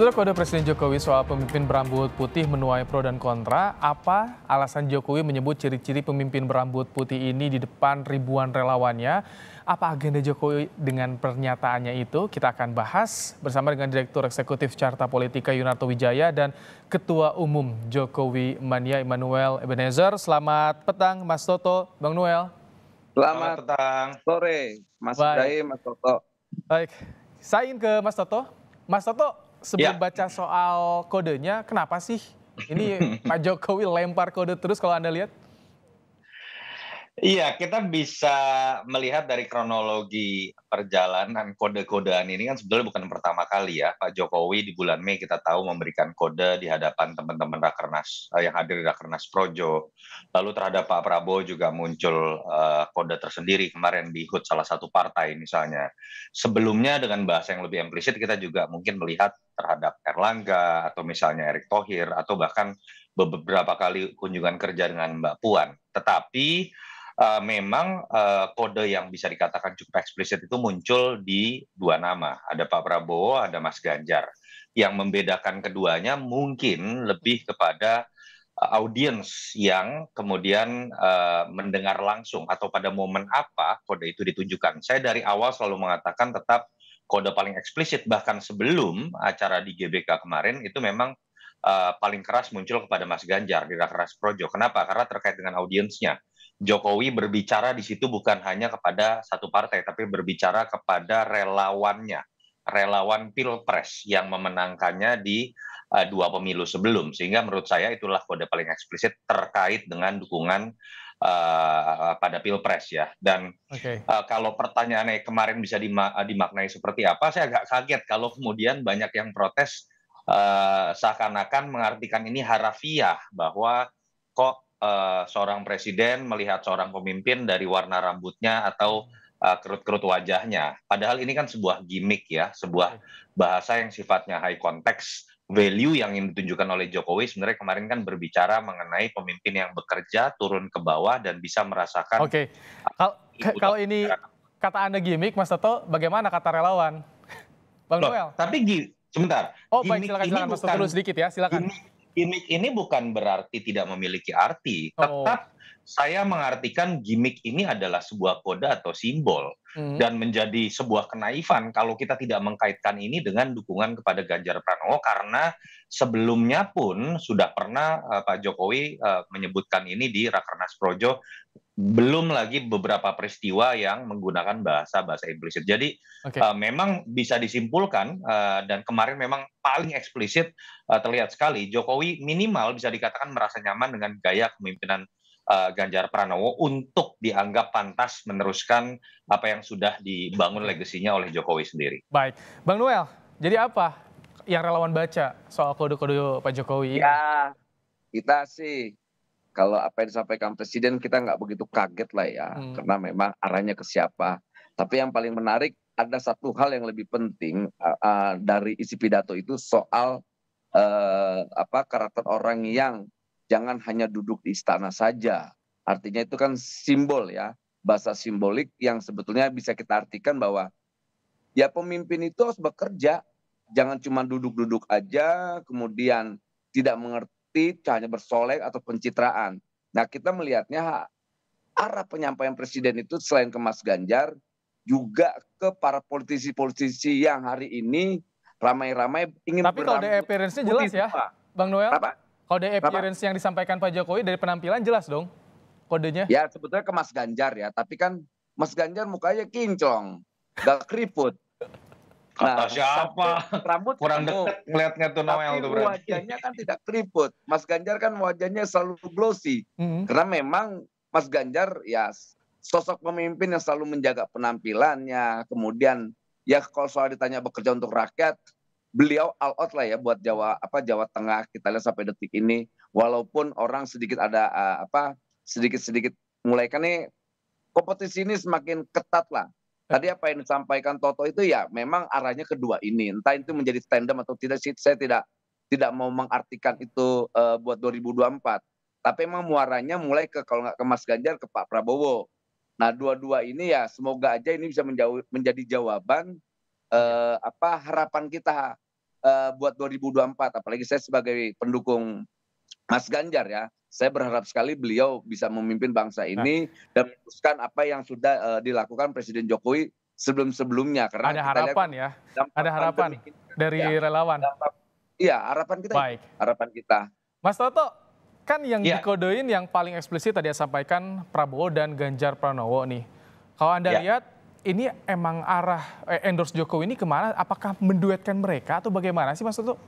Setelah kode Presiden Jokowi soal pemimpin berambut putih menuai pro dan kontra, apa alasan Jokowi menyebut ciri-ciri pemimpin berambut putih ini di depan ribuan relawannya? Apa agenda Jokowi dengan pernyataannya itu? Kita akan bahas bersama dengan Direktur Eksekutif Carta Politika Yunarto Wijaya dan Ketua Umum Jokowi Mania Emmanuel Ebenezer. Selamat petang Mas Toto, Bang Noel. Selamat, Selamat petang. Sore, Mas Baik. Mas Toto. Baik, saya ingin ke Mas Toto. Mas Toto, sebelum ya. baca soal kodenya, kenapa sih ini Pak Jokowi lempar kode terus kalau Anda lihat? Iya, kita bisa melihat dari kronologi perjalanan kode-kodean ini kan sebenarnya bukan pertama kali ya. Pak Jokowi di bulan Mei kita tahu memberikan kode di hadapan teman-teman Rakernas eh, yang hadir di Rakernas Projo. Lalu terhadap Pak Prabowo juga muncul eh, kode tersendiri kemarin di HUT salah satu partai misalnya. Sebelumnya dengan bahasa yang lebih implisit kita juga mungkin melihat terhadap Erlangga atau misalnya Erick Thohir atau bahkan beberapa kali kunjungan kerja dengan Mbak Puan. Tetapi uh, memang uh, kode yang bisa dikatakan cukup eksplisit itu muncul di dua nama, ada Pak Prabowo, ada Mas Ganjar. Yang membedakan keduanya mungkin lebih kepada uh, audiens yang kemudian uh, mendengar langsung atau pada momen apa kode itu ditunjukkan. Saya dari awal selalu mengatakan tetap kode paling eksplisit bahkan sebelum acara di GBK kemarin itu memang uh, paling keras muncul kepada Mas Ganjar di Rakeras Projo. Kenapa? Karena terkait dengan audiensnya Jokowi berbicara di situ bukan hanya kepada satu partai, tapi berbicara kepada relawannya, relawan pilpres yang memenangkannya di uh, dua pemilu sebelum. Sehingga menurut saya itulah kode paling eksplisit terkait dengan dukungan uh, pada pilpres ya. Dan okay. uh, eh, kalau pertanyaannya kemarin bisa dimak dimaknai seperti apa, saya agak kaget kalau kemudian banyak yang protes uh, seakan-akan mengartikan ini harafiah bahwa kok Eh, seorang presiden melihat seorang pemimpin dari warna rambutnya atau eh, kerut-kerut wajahnya. Padahal ini kan sebuah gimmick ya, sebuah bahasa yang sifatnya high context value yang ditunjukkan oleh Jokowi sebenarnya kemarin kan berbicara mengenai pemimpin yang bekerja turun ke bawah dan bisa merasakan. Oke, kalau, kalau ini kata anda gimmick, Mas Toto, bagaimana kata relawan, Bang Noel? Tapi sebentar. Oh baik, silakan, silakan Mas Toto dulu sedikit ya, silakan. Gimmick gimmick ini bukan berarti tidak memiliki arti. Oh. Tetap oh. saya mengartikan gimmick ini adalah sebuah kode atau simbol hmm. dan menjadi sebuah kenaifan kalau kita tidak mengkaitkan ini dengan dukungan kepada Ganjar Pranowo karena sebelumnya pun sudah pernah uh, Pak Jokowi uh, menyebutkan ini di Rakernas Projo belum lagi beberapa peristiwa yang menggunakan bahasa bahasa implisit. Jadi okay. uh, eh, memang bisa disimpulkan uh, dan kemarin memang paling eksplisit uh, terlihat sekali Jokowi minimal bisa dikatakan merasa nyaman dengan gaya kepemimpinan uh, Ganjar Pranowo untuk dianggap pantas meneruskan apa yang sudah dibangun legasinya oleh Jokowi sendiri. Baik, Bang Noel. Jadi apa yang relawan baca soal kode-kode Pak Jokowi? Ya, kita sih kalau apa yang disampaikan presiden kita nggak begitu kaget lah ya hmm. karena memang arahnya ke siapa. Tapi yang paling menarik ada satu hal yang lebih penting uh, uh, dari isi pidato itu soal uh, apa karakter orang yang jangan hanya duduk di istana saja. Artinya itu kan simbol ya, bahasa simbolik yang sebetulnya bisa kita artikan bahwa ya pemimpin itu harus bekerja, jangan cuma duduk-duduk aja kemudian tidak mengerti bukti hanya bersolek atau pencitraan. Nah kita melihatnya arah penyampaian presiden itu selain ke Mas Ganjar, juga ke para politisi-politisi yang hari ini ramai-ramai ingin Tapi kalau dari e appearance-nya jelas ya, Bang Noel? Apa? Kode appearance apa? yang disampaikan Pak Jokowi dari penampilan jelas dong kodenya? Ya sebetulnya ke Mas Ganjar ya, tapi kan Mas Ganjar mukanya kinclong, gak keriput. Kata nah, siapa? Rambut kurang dekat ngeliatnya tuh Noel tapi tuh berarti. Wajahnya kan tidak keriput. Mas Ganjar kan wajahnya selalu glossy. Mm-hmm. Karena memang Mas Ganjar ya sosok pemimpin yang selalu menjaga penampilannya. Kemudian ya kalau soal ditanya bekerja untuk rakyat, beliau all out lah ya buat Jawa apa Jawa Tengah kita lihat sampai detik ini walaupun orang sedikit ada uh, apa sedikit-sedikit mulai kan nih kompetisi ini semakin ketat lah Tadi apa yang disampaikan Toto itu ya memang arahnya kedua ini. Entah itu menjadi tandem atau tidak, saya tidak tidak mau mengartikan itu uh, buat 2024. Tapi memang muaranya mulai ke kalau nggak ke Mas Ganjar ke Pak Prabowo. Nah dua-dua ini ya semoga aja ini bisa menjau menjadi jawaban uh, apa harapan kita uh, buat 2024. Apalagi saya sebagai pendukung Mas Ganjar ya saya berharap sekali beliau bisa memimpin bangsa nah. ini nah. dan meneruskan apa yang sudah uh, dilakukan Presiden Jokowi sebelum-sebelumnya karena ada harapan ya. Ada harapan kan dari ya, relawan. iya, harapan kita. Baik. Harapan kita. Mas Toto, kan yang ya. dikodein yang paling eksplisit tadi saya sampaikan Prabowo dan Ganjar Pranowo nih. Kalau Anda ya. lihat ini emang arah eh, endorse Jokowi ini kemana? Apakah menduetkan mereka atau bagaimana sih Mas Toto?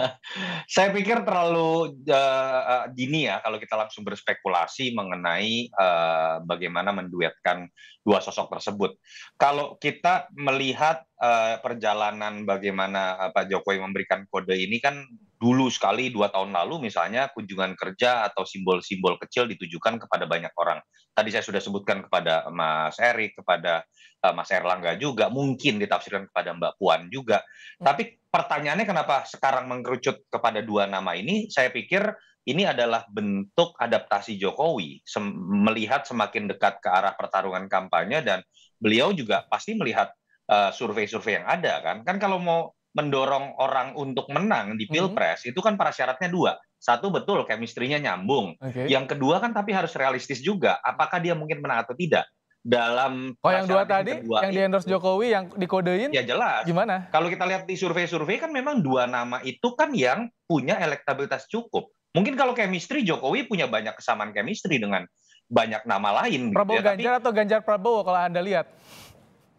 Saya pikir terlalu uh, dini ya kalau kita langsung berspekulasi mengenai uh, bagaimana menduetkan dua sosok tersebut. Kalau kita melihat Eh, perjalanan bagaimana eh, Pak Jokowi memberikan kode ini kan dulu sekali dua tahun lalu misalnya kunjungan kerja atau simbol-simbol kecil ditujukan kepada banyak orang. Tadi saya sudah sebutkan kepada Mas Erik, kepada eh, Mas Erlangga juga, mungkin ditafsirkan kepada Mbak Puan juga. Hmm. Tapi pertanyaannya kenapa sekarang mengerucut kepada dua nama ini? Saya pikir ini adalah bentuk adaptasi Jokowi sem melihat semakin dekat ke arah pertarungan kampanye dan beliau juga pasti melihat Eh, survei-survei yang ada kan. Kan kalau mau mendorong orang untuk menang di hmm. pilpres mm-hmm. itu kan prasyaratnya dua. Satu betul kemistrinya nyambung. Okay. Yang kedua kan tapi harus realistis juga apakah dia mungkin menang atau tidak. Dalam Oh yang dua yang tadi kedua yang di endorse Jokowi yang dikodein Ya jelas. Gimana? Kalau kita lihat di survei-survei kan memang dua nama itu kan yang punya elektabilitas cukup. Mungkin kalau chemistry Jokowi punya banyak kesamaan chemistry dengan banyak nama lain Prabowo gitu ya. Ganjar tapi, atau Ganjar Prabowo kalau Anda lihat?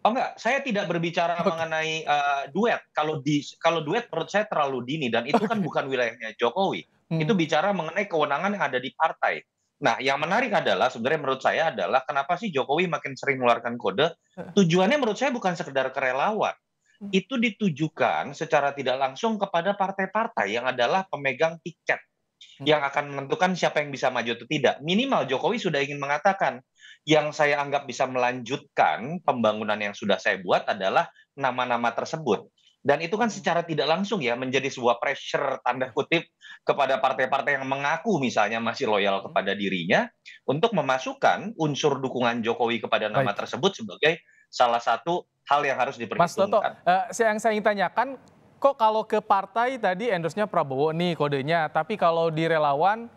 Oh enggak, saya tidak berbicara mengenai uh, duet. Kalau di kalau duet menurut saya terlalu dini dan itu kan bukan wilayahnya Jokowi. Hmm. Itu bicara mengenai kewenangan yang ada di partai. Nah, yang menarik adalah sebenarnya menurut saya adalah kenapa sih Jokowi makin sering mengeluarkan kode? Tujuannya menurut saya bukan sekedar kerelawan. Hmm. Itu ditujukan secara tidak langsung kepada partai-partai yang adalah pemegang tiket Hmm. yang akan menentukan siapa yang bisa maju atau tidak. Minimal Jokowi sudah ingin mengatakan yang saya anggap bisa melanjutkan pembangunan yang sudah saya buat adalah nama-nama tersebut. Dan itu kan secara tidak langsung ya menjadi sebuah pressure tanda kutip kepada partai-partai yang mengaku misalnya masih loyal hmm. kepada dirinya untuk memasukkan unsur dukungan Jokowi kepada nama Baik. tersebut sebagai salah satu hal yang harus diperhitungkan. Mas Toto, uh, yang saya ingin tanyakan kok kalau ke partai tadi endorse-nya Prabowo nih kodenya, tapi kalau di relawan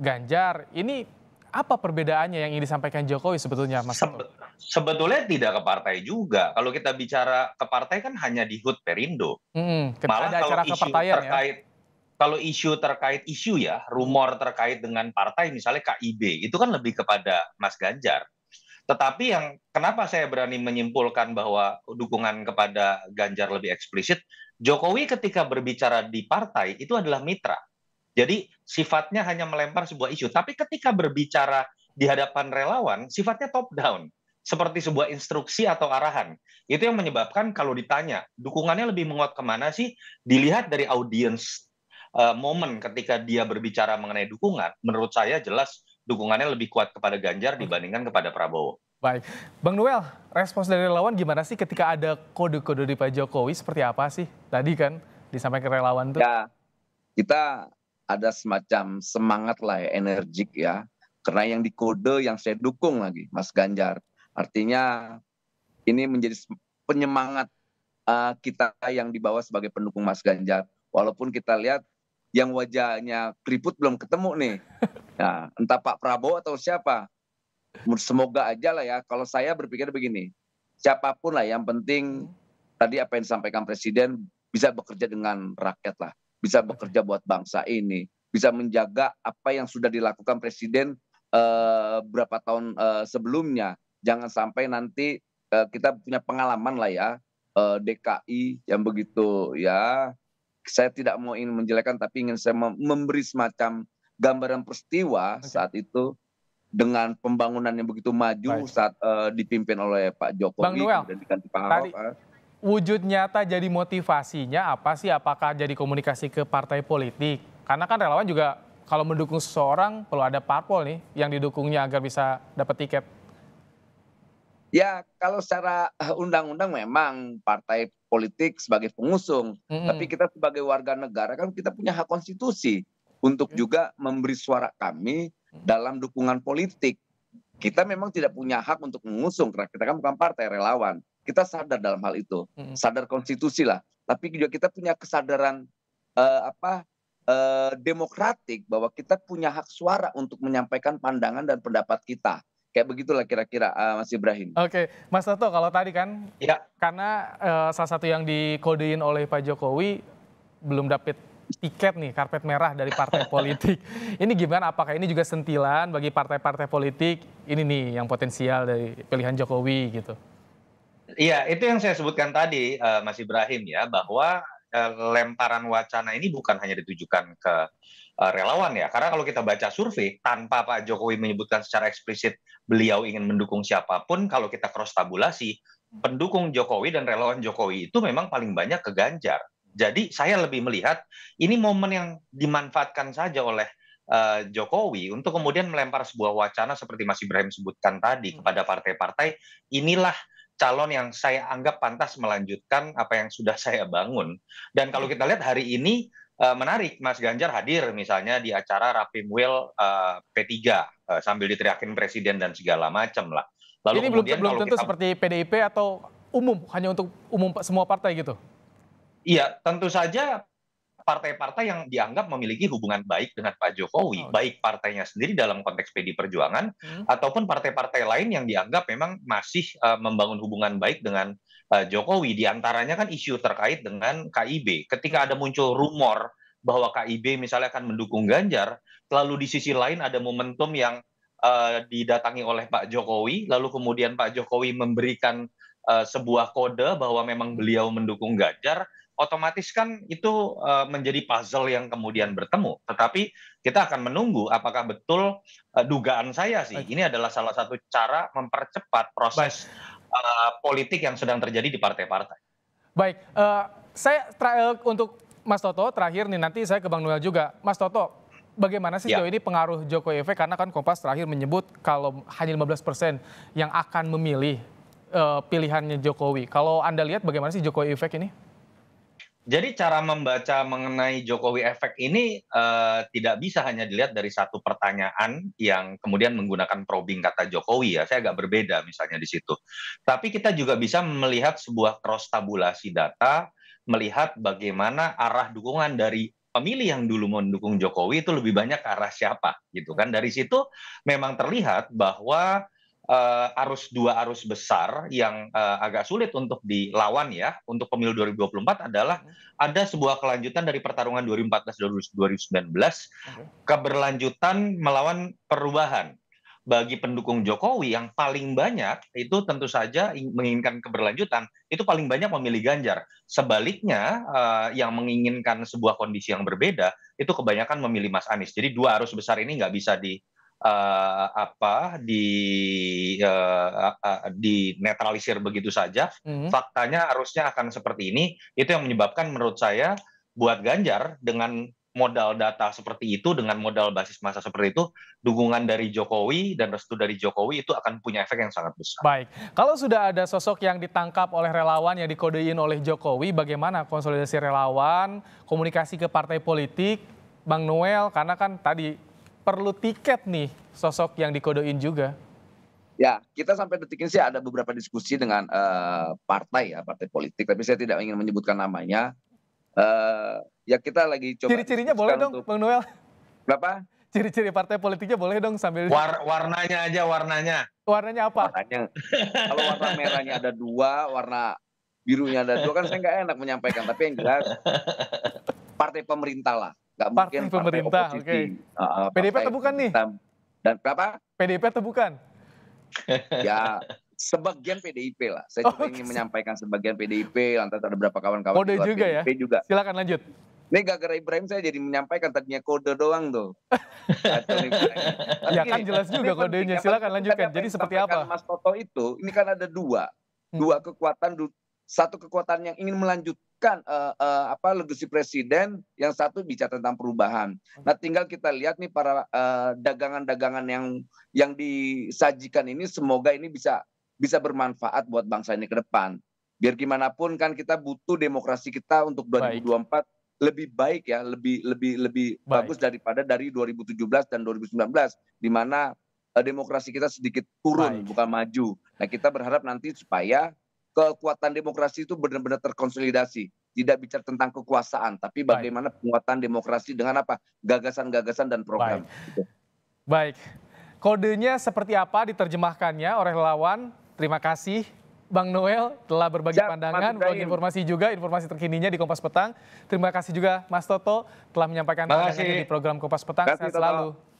Ganjar, ini apa perbedaannya yang ingin disampaikan Jokowi sebetulnya, Mas? Sebe sebetulnya tidak ke partai juga. Kalau kita bicara ke partai kan hanya di HUT Perindo. Hmm, Malah ada kalau isu ya. terkait ya? kalau isu terkait isu ya, rumor terkait dengan partai misalnya KIB itu kan lebih kepada Mas Ganjar. Tetapi yang kenapa saya berani menyimpulkan bahwa dukungan kepada Ganjar lebih eksplisit Jokowi ketika berbicara di partai itu adalah mitra. Jadi sifatnya hanya melempar sebuah isu. Tapi ketika berbicara di hadapan relawan, sifatnya top down. Seperti sebuah instruksi atau arahan. Itu yang menyebabkan kalau ditanya, dukungannya lebih menguat kemana sih? Dilihat dari audiens uh, eh, momen ketika dia berbicara mengenai dukungan, menurut saya jelas dukungannya lebih kuat kepada Ganjar dibandingkan kepada Prabowo. Baik, Bang Noel, respons dari relawan gimana sih ketika ada kode-kode di Pak Jokowi seperti apa sih? Tadi kan disampaikan relawan tuh. Ya, kita ada semacam semangat lah ya, energik ya. Karena yang dikode yang saya dukung lagi, Mas Ganjar. Artinya ini menjadi penyemangat uh, kita yang dibawa sebagai pendukung Mas Ganjar. Walaupun kita lihat yang wajahnya keriput belum ketemu nih. Nah, entah Pak Prabowo atau siapa semoga aja lah ya kalau saya berpikir begini siapapun lah yang penting tadi apa yang disampaikan presiden bisa bekerja dengan rakyat lah bisa bekerja buat bangsa ini bisa menjaga apa yang sudah dilakukan presiden uh, berapa tahun uh, sebelumnya jangan sampai nanti uh, kita punya pengalaman lah ya uh, DKI yang begitu ya saya tidak mau ingin menjelekan tapi ingin saya memberi semacam gambaran peristiwa okay. saat itu dengan pembangunan yang begitu maju Baik. saat uh, dipimpin oleh Pak Jokowi Bang Noel, dan diganti Pak Ahok. Eh. wujud nyata jadi motivasinya apa sih? Apakah jadi komunikasi ke partai politik? Karena kan relawan juga kalau mendukung seseorang perlu ada parpol nih yang didukungnya agar bisa dapat tiket. Ya, kalau secara eh, undang-undang memang partai politik sebagai pengusung, mm -hmm. tapi kita sebagai warga negara kan kita punya hak konstitusi untuk juga memberi suara kami dalam dukungan politik kita memang tidak punya hak untuk mengusung karena kita kan bukan partai relawan kita sadar dalam hal itu hmm. sadar konstitusi lah tapi juga kita punya kesadaran uh, apa uh, demokratik bahwa kita punya hak suara untuk menyampaikan pandangan dan pendapat kita kayak begitulah kira-kira uh, Mas Ibrahim. Oke, okay. Mas Toto kalau tadi kan ya. karena uh, salah satu yang dikodein oleh Pak Jokowi belum dapat tiket nih karpet merah dari partai politik. Ini gimana? Apakah ini juga sentilan bagi partai-partai politik ini nih yang potensial dari pilihan Jokowi gitu? Iya, itu yang saya sebutkan tadi, uh, Mas Ibrahim ya, bahwa uh, lemparan wacana ini bukan hanya ditujukan ke uh, relawan ya, karena kalau kita baca survei tanpa Pak Jokowi menyebutkan secara eksplisit beliau ingin mendukung siapapun, kalau kita cross tabulasi, pendukung Jokowi dan relawan Jokowi itu memang paling banyak ke Ganjar jadi saya lebih melihat ini momen yang dimanfaatkan saja oleh uh, Jokowi untuk kemudian melempar sebuah wacana seperti Mas Ibrahim sebutkan tadi hmm. kepada partai-partai inilah calon yang saya anggap pantas melanjutkan apa yang sudah saya bangun. Dan kalau hmm. kita lihat hari ini uh, menarik, Mas Ganjar hadir misalnya di acara Rapimwil uh, eh, P3 uh, sambil diteriakin presiden dan segala macam lah. Lalu Ini belum, belum tentu kita... seperti PDIP atau umum hanya untuk umum semua partai gitu. Iya, tentu saja partai-partai yang dianggap memiliki hubungan baik dengan Pak Jokowi, oh. baik partainya sendiri dalam konteks PD Perjuangan hmm. ataupun partai-partai lain yang dianggap memang masih uh, membangun hubungan baik dengan uh, Jokowi. Di antaranya kan isu terkait dengan KIB. Ketika ada muncul rumor bahwa KIB misalnya akan mendukung Ganjar, lalu di sisi lain ada momentum yang uh, didatangi oleh Pak Jokowi, lalu kemudian Pak Jokowi memberikan sebuah kode bahwa memang beliau mendukung Ganjar otomatis kan itu uh, menjadi puzzle yang kemudian bertemu. Tetapi kita akan menunggu apakah betul uh, dugaan saya sih. Baik. Ini adalah salah satu cara mempercepat proses uh, politik yang sedang terjadi di partai-partai. Baik, uh, saya trial untuk Mas Toto terakhir nih nanti saya ke Bang Noel juga. Mas Toto, bagaimana sih ya. ini pengaruh Jokowi Efek? Karena kan Kompas terakhir menyebut kalau hanya 15 persen yang akan memilih uh, pilihannya Jokowi. Kalau Anda lihat bagaimana sih Jokowi Efek ini? jadi cara membaca mengenai Jokowi efek ini uh, tidak bisa hanya dilihat dari satu pertanyaan yang kemudian menggunakan probing kata Jokowi ya. Saya agak berbeda misalnya di situ. Tapi kita juga bisa melihat sebuah cross tabulasi data, melihat bagaimana arah dukungan dari pemilih yang dulu mendukung Jokowi itu lebih banyak ke arah siapa gitu kan. Dari situ memang terlihat bahwa uh, arus dua arus besar yang uh, agak sulit untuk dilawan ya untuk pemilu 2024 adalah hmm. ada sebuah kelanjutan dari pertarungan 2014-2019 keberlanjutan melawan perubahan bagi pendukung Jokowi yang paling banyak itu tentu saja menginginkan keberlanjutan itu paling banyak memilih Ganjar sebaliknya uh, yang menginginkan sebuah kondisi yang berbeda itu kebanyakan memilih Mas Anies jadi dua arus besar ini nggak bisa di uh, apa di uh, uh, netralisir begitu saja mm faktanya arusnya akan seperti ini itu yang menyebabkan menurut saya buat Ganjar dengan modal data seperti itu dengan modal basis masa seperti itu dukungan dari Jokowi dan restu dari Jokowi itu akan punya efek yang sangat besar. Baik, kalau sudah ada sosok yang ditangkap oleh relawan yang dikodein oleh Jokowi, bagaimana konsolidasi relawan, komunikasi ke partai politik, Bang Noel, karena kan tadi perlu tiket nih sosok yang dikodoin juga. Ya, kita sampai detik ini sih ada beberapa diskusi dengan uh, partai ya, partai politik. Tapi saya tidak ingin menyebutkan namanya. Uh, ya kita lagi coba. Ciri-cirinya boleh dong, untuk... Bang Noel. Berapa? Ciri-ciri partai politiknya boleh dong sambil. War warnanya aja warnanya. Warnanya apa? Warnanya. Kalau warna merahnya ada dua, warna birunya ada dua kan saya nggak enak menyampaikan. Tapi yang jelas partai pemerintah lah nggak mungkin partai pemerintah. Partai Okay. Uh, PDP atau bukan nih? Dan berapa? PDP atau bukan? ya sebagian PDIP lah. Saya oh, cuma ingin menyampaikan sebagian PDIP, lantas ada beberapa kawan-kawan Kode juga ya? juga. Silakan lanjut. Ini gara-gara Ibrahim saya jadi menyampaikan tadinya kode doang tuh. ya kan jelas juga kodenya, silakan lanjutkan. Jadi seperti apa? Mas Toto itu, ini kan ada dua. Hmm. Dua kekuatan, satu kekuatan yang ingin melanjut kan uh, uh, apa legasi presiden yang satu bicara tentang perubahan. Nah, tinggal kita lihat nih para eh, dagangan-dagangan uh, yang yang disajikan ini semoga ini bisa bisa bermanfaat buat bangsa ini ke depan. Biar gimana pun kan kita butuh demokrasi kita untuk 2024 baik. lebih baik ya, lebih lebih lebih baik. bagus daripada dari 2017 dan 2019 di mana uh, demokrasi kita sedikit turun baik. bukan maju. Nah, kita berharap nanti supaya kekuatan demokrasi itu benar-benar terkonsolidasi. Tidak bicara tentang kekuasaan, tapi bagaimana Baik. penguatan demokrasi dengan apa? Gagasan-gagasan dan program. Baik. Baik. Kodenya seperti apa diterjemahkannya oleh lawan Terima kasih Bang Noel telah berbagi Siap, pandangan, berbagi informasi juga, informasi terkininya di Kompas Petang. Terima kasih juga Mas Toto telah menyampaikan pandangannya di program Kompas Petang. Sehat selalu. Toto.